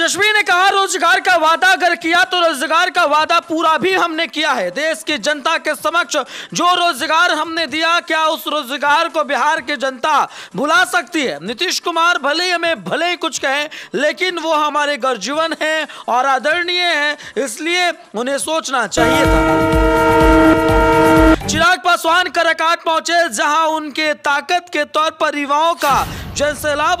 यशवी ने कहा रोजगार का वादा अगर किया तो रोजगार का वादा पूरा भी हमने किया है देश की जनता के समक्ष जो रोजगार हमने दिया क्या उस रोजगार को बिहार की जनता भुला सकती है नीतीश कुमार भले ही हमें भले ही कुछ कहें लेकिन वो हमारे गर्जीवन हैं और आदरणीय हैं इसलिए उन्हें सोचना चाहिए था चिराग पासवान का पहुंचे जहां उनके ताकत के तौर पर युवाओं का जल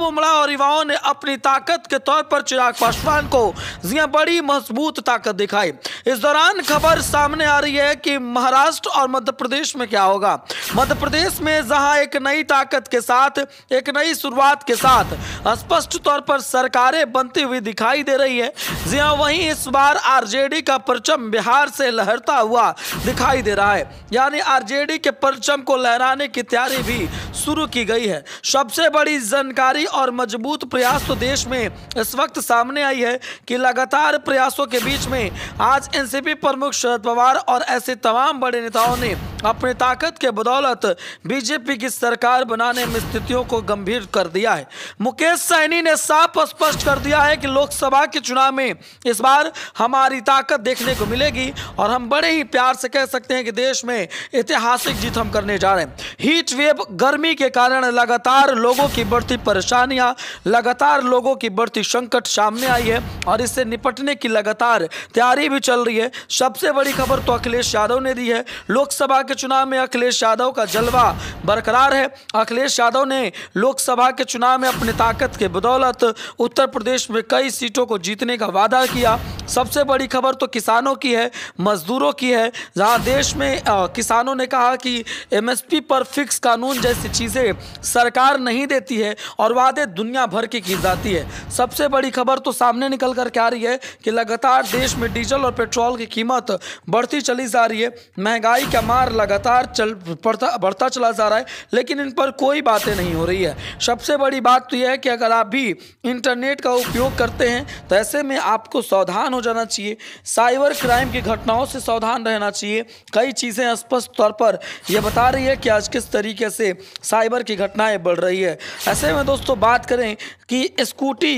उमड़ा और युवाओं ने अपनी ताकत के तौर पर चिराग पासवान को जिया बड़ी मजबूत ताकत दिखाई इस दौरान खबर सामने आ रही है कि महाराष्ट्र और मध्य प्रदेश में क्या होगा मध्य प्रदेश में जहां एक नई ताकत के साथ एक नई शुरुआत के साथ स्पष्ट तौर पर सरकारें बनती हुई दिखाई दे रही है जिया वहीं इस बार आरजेडी का परचम बिहार से लहरता हुआ दिखाई दे रहा है यानी आरजेडी के परचम को लहराने की तैयारी भी शुरू की गई है सबसे बड़ी जानकारी और मजबूत प्रयास तो देश में इस वक्त सामने आई है कि लगातार प्रयासों के बीच में आज एनसीपी प्रमुख शरद पवार और ऐसे तमाम बड़े नेताओं ने अपनी ताकत के बदौलत बीजेपी की सरकार बनाने में स्थितियों को गंभीर कर दिया है मुकेश सैनी ने साफ स्पष्ट कर दिया है कि लोकसभा के चुनाव में इस बार हमारी ताकत देखने को मिलेगी और हम बड़े ही प्यार से कह सकते हैं कि देश में ऐतिहासिक जीत हम करने जा रहे हैं हीट वेव गर्मी के कारण लगातार लोगों की बढ़ती परेशानियां लगातार लोगों की बढ़ती संकट सामने आई है और इससे निपटने की लगातार तैयारी भी चल रही है सबसे बड़ी खबर तो अखिलेश यादव ने दी है लोकसभा के चुनाव में अखिलेश यादव का जलवा बरकरार है अखिलेश यादव ने लोकसभा के चुनाव में अपनी ताकत के बदौलत उत्तर प्रदेश में कई सीटों को जीतने का वादा किया सबसे बड़ी खबर तो किसानों की है मजदूरों की है जहां देश में आ, किसानों ने कहा कि एमएसपी पर फिक्स कानून जैसी चीज़ें सरकार नहीं देती है और वादे दुनिया भर की की जाती है सबसे बड़ी खबर तो सामने निकल कर क्या रही है कि लगातार देश में डीजल और पेट्रोल की कीमत बढ़ती चली जा रही है महंगाई का मार लगातार चल बढ़ता बढ़ता चला जा रहा है लेकिन इन पर कोई बातें नहीं हो रही है सबसे बड़ी बात तो यह है कि अगर आप भी इंटरनेट का उपयोग करते हैं तो ऐसे में आपको सावधान हो जाना चाहिए साइबर क्राइम की घटनाओं से सावधान रहना चाहिए कई चीज़ें स्पष्ट तौर पर यह बता रही है कि आज किस तरीके से साइबर की घटनाएं बढ़ रही है ऐसे में दोस्तों बात करें कि स्कूटी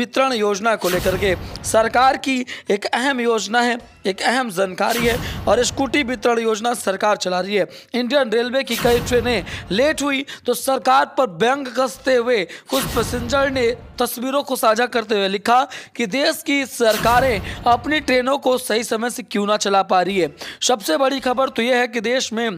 वितरण योजना को लेकर के सरकार की एक अहम योजना है एक अहम जानकारी है और स्कूटी वितरण योजना सरकार चला रही है इंडियन रेलवे की कई ट्रेनें लेट हुई तो सरकार पर व्यंग कसते हुए कुछ पैसेंजर ने तस्वीरों को साझा करते हुए लिखा कि देश की सरकारें अपनी ट्रेनों को सही समय से क्यों ना चला पा रही है सबसे बड़ी खबर तो यह है कि देश में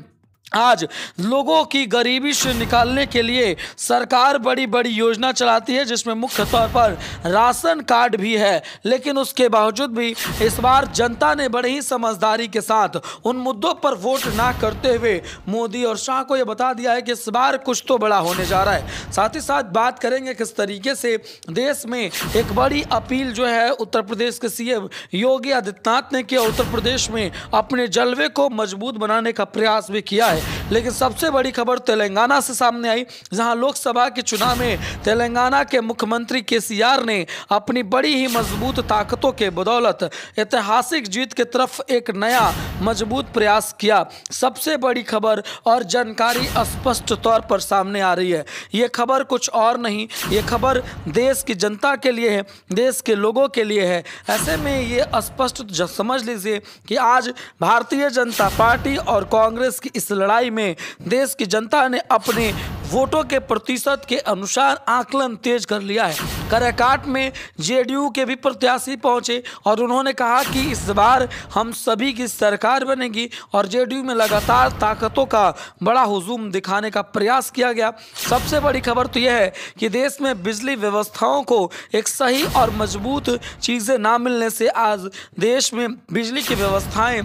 आज लोगों की गरीबी से निकालने के लिए सरकार बड़ी बड़ी योजना चलाती है जिसमें मुख्य तौर पर राशन कार्ड भी है लेकिन उसके बावजूद भी इस बार जनता ने बड़ी ही समझदारी के साथ उन मुद्दों पर वोट ना करते हुए मोदी और शाह को ये बता दिया है कि इस बार कुछ तो बड़ा होने जा रहा है साथ ही साथ बात करेंगे किस तरीके से देश में एक बड़ी अपील जो है उत्तर प्रदेश के सी योगी आदित्यनाथ ने किया उत्तर प्रदेश में अपने जलवे को मजबूत बनाने का प्रयास भी किया है लेकिन सबसे बड़ी खबर तेलंगाना से सामने आई जहां लोकसभा के चुनाव में तेलंगाना के मुख्यमंत्री केसीआर ने अपनी बड़ी ही मजबूत ताकतों के बदौलत ऐतिहासिक जीत के तरफ एक नया मजबूत प्रयास किया सबसे बड़ी खबर और जानकारी स्पष्ट तौर पर सामने आ रही है ये खबर कुछ और नहीं ये खबर देश की जनता के लिए है देश के लोगों के लिए है ऐसे में ये स्पष्ट समझ लीजिए कि आज भारतीय जनता पार्टी और कांग्रेस की इस लड़ाई में देश की जनता ने अपने वोटों के प्रतिशत के अनुसार आकलन तेज कर लिया है करैकाट में जेडीयू के भी प्रत्याशी पहुंचे और उन्होंने कहा कि इस बार हम सभी की सरकार बनेगी और जेडीयू में लगातार ताकतों का बड़ा हुजूम दिखाने का प्रयास किया गया सबसे बड़ी खबर तो यह है कि देश में बिजली व्यवस्थाओं को एक सही और मजबूत चीज़ें ना मिलने से आज देश में बिजली की व्यवस्थाएं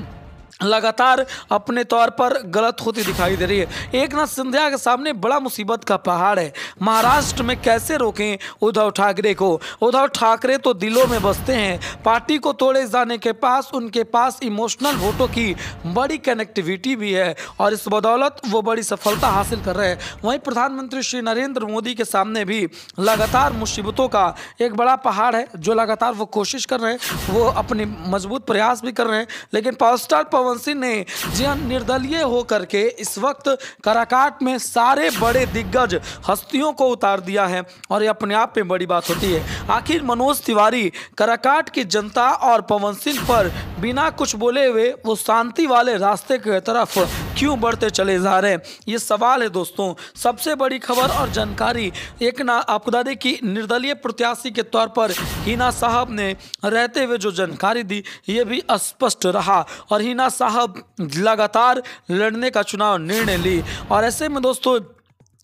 लगातार अपने तौर पर गलत होती दिखाई दे रही है एक नाथ सिंधिया के सामने बड़ा मुसीबत का पहाड़ है महाराष्ट्र में कैसे रोकें उद्धव ठाकरे को उद्धव ठाकरे तो दिलों में बसते हैं पार्टी को तोड़े जाने के पास उनके पास इमोशनल वोटों की बड़ी कनेक्टिविटी भी है और इस बदौलत वो बड़ी सफलता हासिल कर रहे हैं वहीं प्रधानमंत्री श्री नरेंद्र मोदी के सामने भी लगातार मुसीबतों का एक बड़ा पहाड़ है जो लगातार वो कोशिश कर रहे हैं वो अपने मजबूत प्रयास भी कर रहे हैं लेकिन पावर स्टार पवर सूर्यवंशी ने जी निर्दलीय होकर के इस वक्त कराकाट में सारे बड़े दिग्गज हस्तियों को उतार दिया है और ये अपने आप में बड़ी बात होती है आखिर मनोज तिवारी कराकाट की जनता और पवन सिंह पर बिना कुछ बोले हुए वो शांति वाले रास्ते की तरफ क्यों बढ़ते चले जा रहे हैं ये सवाल है दोस्तों सबसे बड़ी खबर और जानकारी एक ना आपको बता दें कि निर्दलीय प्रत्याशी के तौर पर हिना साहब ने रहते हुए जो जानकारी दी ये भी स्पष्ट रहा और हिना साहब लगातार लड़ने का चुनाव निर्णय ली और ऐसे में दोस्तों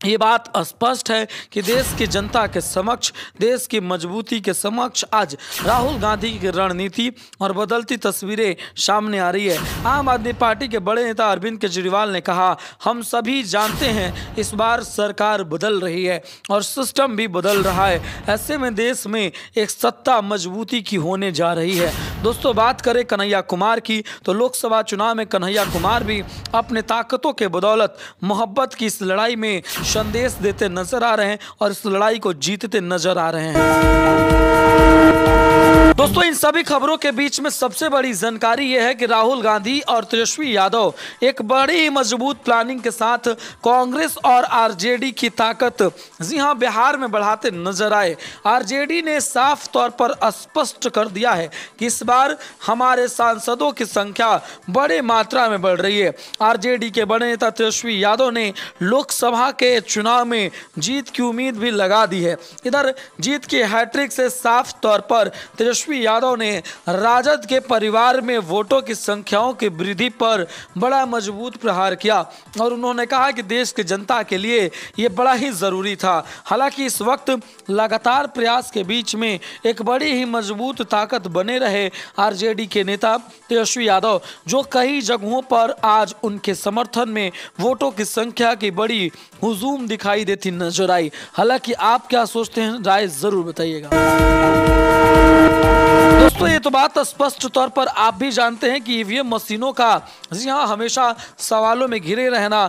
ये बात स्पष्ट है कि देश की जनता के समक्ष देश की मजबूती के समक्ष आज राहुल गांधी की रणनीति और बदलती तस्वीरें सामने आ रही है आम आदमी पार्टी के बड़े नेता अरविंद केजरीवाल ने कहा हम सभी जानते हैं इस बार सरकार बदल रही है और सिस्टम भी बदल रहा है ऐसे में देश में एक सत्ता मजबूती की होने जा रही है दोस्तों बात करें कन्हैया कुमार की तो लोकसभा चुनाव में कन्हैया कुमार भी अपने ताकतों के बदौलत मोहब्बत की इस लड़ाई में संदेश देते नजर आ रहे हैं और इस लड़ाई को जीतते नजर आ रहे हैं दोस्तों इन सभी खबरों के बीच में सबसे बड़ी जानकारी यह है कि राहुल गांधी और तेजस्वी यादव एक बड़ी ही मजबूत प्लानिंग के साथ कांग्रेस और आरजेडी की ताकत जी हां बिहार में बढ़ाते नजर आए आरजेडी ने साफ तौर पर स्पष्ट कर दिया है कि इस बार हमारे सांसदों की संख्या बड़े मात्रा में बढ़ रही है आर के बड़े नेता तेजस्वी यादव ने लोकसभा के चुनाव में जीत की उम्मीद भी लगा दी है इधर जीत की हैट्रिक से साफ तौर पर तेजस्वी तेजस्वी यादव ने राजद के परिवार में वोटों की संख्याओं की वृद्धि पर बड़ा मजबूत प्रहार किया और उन्होंने कहा कि देश की जनता के लिए ये बड़ा ही ज़रूरी था हालांकि इस वक्त लगातार प्रयास के बीच में एक बड़ी ही मजबूत ताकत बने रहे आरजेडी के नेता तेजस्वी यादव जो कई जगहों पर आज उनके समर्थन में वोटों की संख्या की बड़ी हुजूम दिखाई देती नजर आई हालांकि आप क्या सोचते हैं राय ज़रूर बताइएगा दोस्तों ये तो बात स्पष्ट तौर पर आप भी जानते हैं कि ईवीएम e मशीनों का जी हाँ हमेशा सवालों में घिरे रहना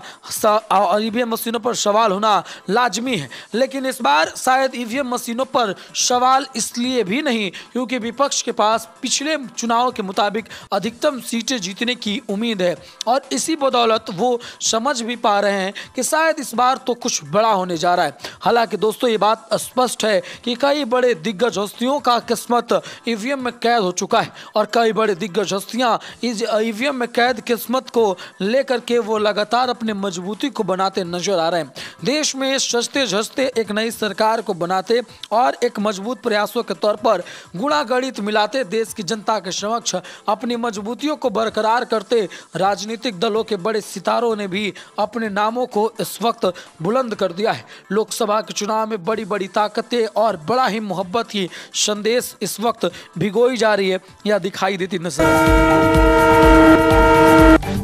ईवीएम e मशीनों पर सवाल होना लाजमी है लेकिन इस बार शायद ईवीएम e मशीनों पर सवाल इसलिए भी नहीं क्योंकि विपक्ष के पास पिछले चुनाव के मुताबिक अधिकतम सीटें जीतने की उम्मीद है और इसी बदौलत वो समझ भी पा रहे हैं कि शायद इस बार तो कुछ बड़ा होने जा रहा है हालांकि दोस्तों ये बात स्पष्ट है कि कई बड़े दिग्गज हस्तियों का किस्मत ईवीएम में कैद हो चुका है और कई बड़े दिग्गज हस्तियाँ इस ईवीएम में कैद किस्मत को लेकर के वो लगातार अपने मजबूती को बनाते नजर आ रहे हैं देश में सस्ते झस्ते एक नई सरकार को बनाते और एक मजबूत प्रयासों के तौर पर गुणागणित मिलाते देश की जनता के समक्ष अपनी मजबूतियों को बरकरार करते राजनीतिक दलों के बड़े सितारों ने भी अपने नामों को इस वक्त बुलंद कर दिया है लोकसभा के चुनाव में बड़ी बड़ी ताकतें और बड़ा ही मोहब्बत ही संदेश इस वक्त भिगो सोई जा रही है या दिखाई देती नजर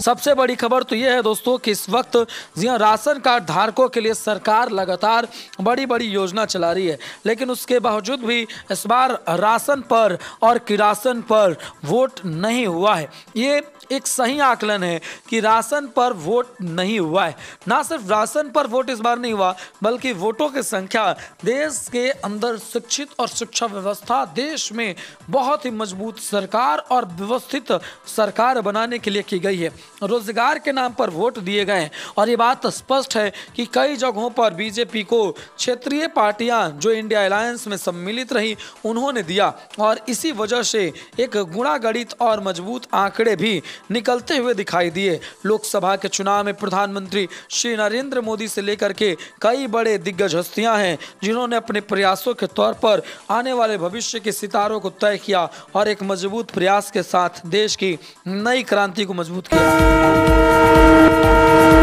सबसे बड़ी खबर तो ये है दोस्तों कि इस वक्त हाँ राशन कार्ड धारकों के लिए सरकार लगातार बड़ी बड़ी योजना चला रही है लेकिन उसके बावजूद भी इस बार राशन पर और किरासन पर वोट नहीं हुआ है ये एक सही आकलन है कि राशन पर वोट नहीं हुआ है ना सिर्फ राशन पर वोट इस बार नहीं हुआ बल्कि वोटों की संख्या देश के अंदर शिक्षित और शिक्षा व्यवस्था देश में बहुत ही मजबूत सरकार और व्यवस्थित सरकार बनाने के लिए की गई है रोजगार के नाम पर वोट दिए गए और ये बात स्पष्ट है कि कई जगहों पर बीजेपी को क्षेत्रीय पार्टियां जो इंडिया अलायंस में सम्मिलित रही उन्होंने दिया और इसी वजह से एक गुणागणित और मजबूत आंकड़े भी निकलते हुए दिखाई दिए लोकसभा के चुनाव में प्रधानमंत्री श्री नरेंद्र मोदी से लेकर के कई बड़े दिग्गज हस्तियाँ हैं जिन्होंने अपने प्रयासों के तौर पर आने वाले भविष्य के सितारों को तय किया और एक मजबूत प्रयास के साथ देश की नई क्रांति को मजबूत किया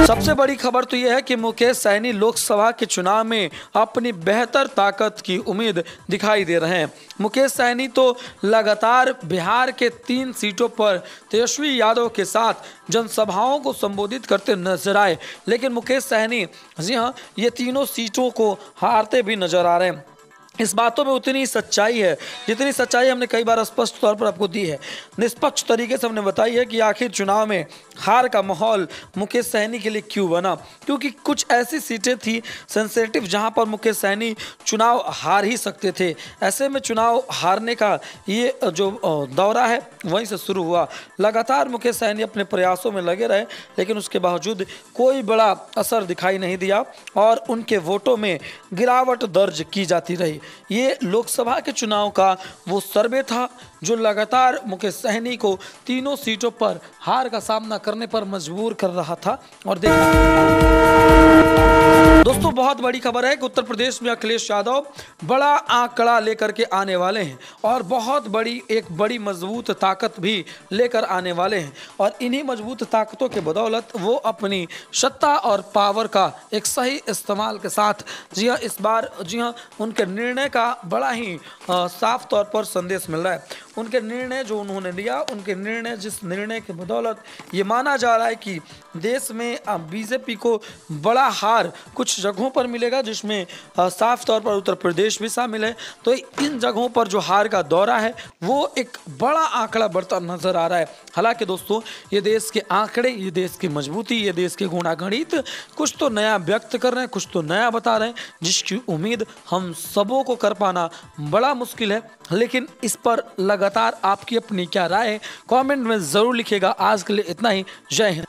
सबसे बड़ी खबर तो यह है कि मुकेश सैनी लोकसभा के चुनाव में अपनी बेहतर ताकत की उम्मीद दिखाई दे रहे हैं मुकेश सैनी तो लगातार बिहार के तीन सीटों पर तेजस्वी यादव के साथ जनसभाओं को संबोधित करते नजर आए लेकिन मुकेश सैनी जी हाँ ये तीनों सीटों को हारते भी नजर आ रहे हैं इस बातों में उतनी ही सच्चाई है जितनी सच्चाई हमने कई बार स्पष्ट तौर पर आपको दी है निष्पक्ष तरीके से हमने बताई है कि आखिर चुनाव में हार का माहौल मुकेश सहनी के लिए क्यों बना क्योंकि कुछ ऐसी सीटें थी सेंसेटिव जहां पर मुकेश सहनी चुनाव हार ही सकते थे ऐसे में चुनाव हारने का ये जो दौरा है वहीं से शुरू हुआ लगातार मुकेश सहनी अपने प्रयासों में लगे रहे लेकिन उसके बावजूद कोई बड़ा असर दिखाई नहीं दिया और उनके वोटों में गिरावट दर्ज की जाती रही ये लोकसभा के चुनाव का वो सर्वे था जो लगातार मुकेश सहनी को तीनों सीटों पर हार का सामना करने पर मजबूर कर रहा था और देखा दोस्तों बहुत बड़ी खबर है कि उत्तर प्रदेश में अखिलेश यादव बड़ा आंकड़ा लेकर के आने वाले हैं और बहुत बड़ी एक बड़ी मजबूत ताकत भी लेकर आने वाले हैं और इन्हीं मजबूत ताकतों के बदौलत वो अपनी सत्ता और पावर का एक सही इस्तेमाल के साथ जी हाँ इस बार जी हाँ उनके निर्णय का बड़ा ही साफ तौर पर संदेश मिल रहा है उनके निर्णय जो उन्होंने लिया उनके निर्णय जिस निर्णय के बदौलत ये माना जा रहा है कि देश में बीजेपी को बड़ा हार कुछ जगहों पर मिलेगा जिसमें साफ तौर पर उत्तर प्रदेश भी शामिल है तो इन जगहों पर जो हार का दौरा है वो एक बड़ा आंकड़ा बढ़ता नजर आ रहा है हालांकि दोस्तों ये देश के आंकड़े ये देश की मजबूती ये देश के गुणागणित कुछ तो नया व्यक्त कर रहे हैं कुछ तो नया बता रहे हैं जिसकी उम्मीद हम सबों को कर पाना बड़ा मुश्किल है लेकिन इस पर लगा लगातार आपकी अपनी क्या राय है कमेंट में ज़रूर लिखेगा आज के लिए इतना ही जय हिंद